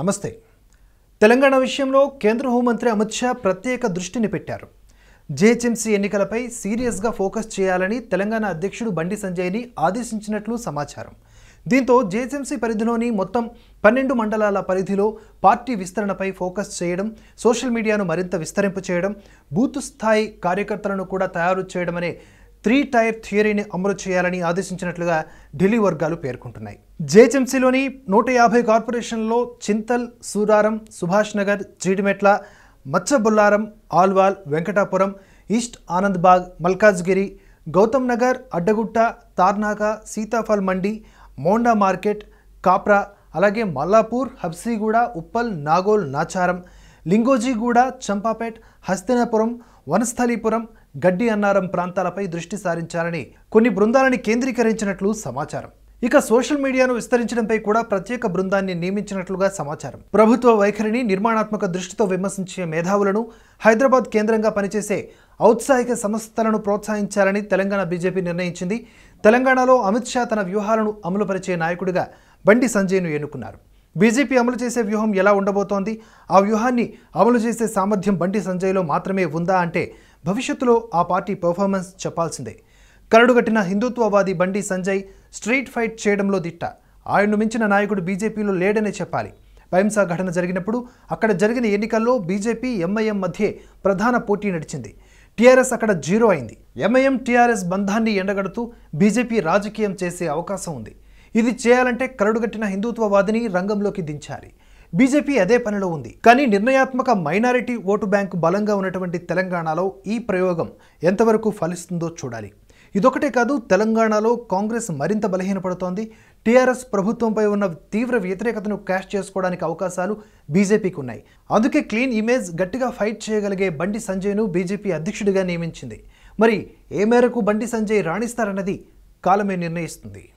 నమస్తే తెలంగాణ విషయంలో కేంద్ర హోంమంత్రి అమిత్ షా ప్రత్యేక దృష్టిని పెట్టారు జిహెచ్ఎంసీ ఎన్నికలపై సీరియస్గా ఫోకస్ చేయాలని తెలంగాణ అధ్యక్షుడు బండి సంజయ్ని ఆదేశించినట్లు సమాచారం దీంతో జేఎస్ఎంసీ పరిధిలోని మొత్తం పన్నెండు మండలాల పరిధిలో పార్టీ విస్తరణపై ఫోకస్ చేయడం సోషల్ మీడియాను మరింత విస్తరింపు చేయడం బూత్ స్థాయి కార్యకర్తలను కూడా తయారు చేయడం అనే త్రీ టైర్ థియరీని అమలు చేయాలని ఆదేశించినట్లుగా ఢిల్లీ వర్గాలు పేర్కొంటున్నాయి జేహెచ్ఎంసీలోని నూట యాభై కార్పొరేషన్లో చింతల్ సూరారం సుభాష్ నగర్ జీడిమెట్ల మచ్చబుల్లారం ఆల్వాల్ వెంకటాపురం ఈస్ట్ ఆనంద్బాగ్ మల్కాజ్గిరి గౌతమ్ నగర్ అడ్డగుట్ట తార్నాక సీతాఫల్ మండి మోండా మార్కెట్ కాప్రా అలాగే మల్లాపూర్ హబ్సీగూడ ఉప్పల్ నాగోల్ నాచారం లింగోజీగూడ చంపాపేట్ హస్తినాపురం వనస్థలీపురం గడ్డి అన్నారం ప్రాంతాలపై దృష్టి సారించాలని కొన్ని బృందాలని కేంద్రీకరించినట్లు సమాచారం ఇక సోషల్ మీడియాను విస్తరించడంపై కూడా ప్రత్యేక బృందాన్ని నియమించినట్లుగా సమాచారం ప్రభుత్వ వైఖరిని నిర్మాణాత్మక దృష్టితో విమర్శించే మేధావులను హైదరాబాద్ కేంద్రంగా పనిచేసే ఔత్సాహిక సంస్థలను ప్రోత్సహించాలని తెలంగాణ బీజేపీ నిర్ణయించింది తెలంగాణలో అమిత్ షా తన వ్యూహాలను అమలుపరిచే నాయకుడిగా బండి సంజయ్ను ఎన్నుకున్నారు బీజేపీ అమలు చేసే వ్యూహం ఎలా ఉండబోతోంది ఆ వ్యూహాన్ని అమలు చేసే సామర్థ్యం బండి సంజయ్లో మాత్రమే ఉందా అంటే భవిష్యత్తులో ఆ పార్టీ పెర్ఫార్మెన్స్ చెప్పాల్సిందే కరడుగట్టిన హిందుత్వవాది బండి సంజయ్ స్ట్రీట్ ఫైట్ చేయడంలో దిట్ట ఆయన్ను మించిన నాయకుడు బీజేపీలో లేడనే చెప్పాలి భయంసా ఘటన జరిగినప్పుడు అక్కడ జరిగిన ఎన్నికల్లో బీజేపీ ఎంఐఎం మధ్య ప్రధాన పోటీ నడిచింది టీఆర్ఎస్ అక్కడ జీరో అయింది ఎంఐఎం టీఆర్ఎస్ బంధాన్ని ఎండగడుతూ బీజేపీ రాజకీయం చేసే అవకాశం ఉంది ఇది చేయాలంటే కరడుగట్టిన హిందుత్వవాదిని రంగంలోకి దించాలి బీజేపీ అదే పనిలో ఉంది కానీ నిర్ణయాత్మక మైనారిటీ ఓటు బ్యాంకు బలంగా ఉన్నటువంటి తెలంగాణలో ఈ ప్రయోగం ఎంతవరకు ఫలిస్తుందో చూడాలి ఇదొకటే కాదు తెలంగాణలో కాంగ్రెస్ మరింత బలహీనపడుతోంది టీఆర్ఎస్ ప్రభుత్వంపై ఉన్న తీవ్ర వ్యతిరేకతను క్యాష్ చేసుకోవడానికి అవకాశాలు బీజేపీకి ఉన్నాయి అందుకే క్లీన్ ఇమేజ్ గట్టిగా ఫైట్ చేయగలిగే బండి సంజయ్ను బీజేపీ అధ్యక్షుడిగా నియమించింది మరి ఏ మేరకు బండి సంజయ్ రాణిస్తారన్నది కాలమే నిర్ణయిస్తుంది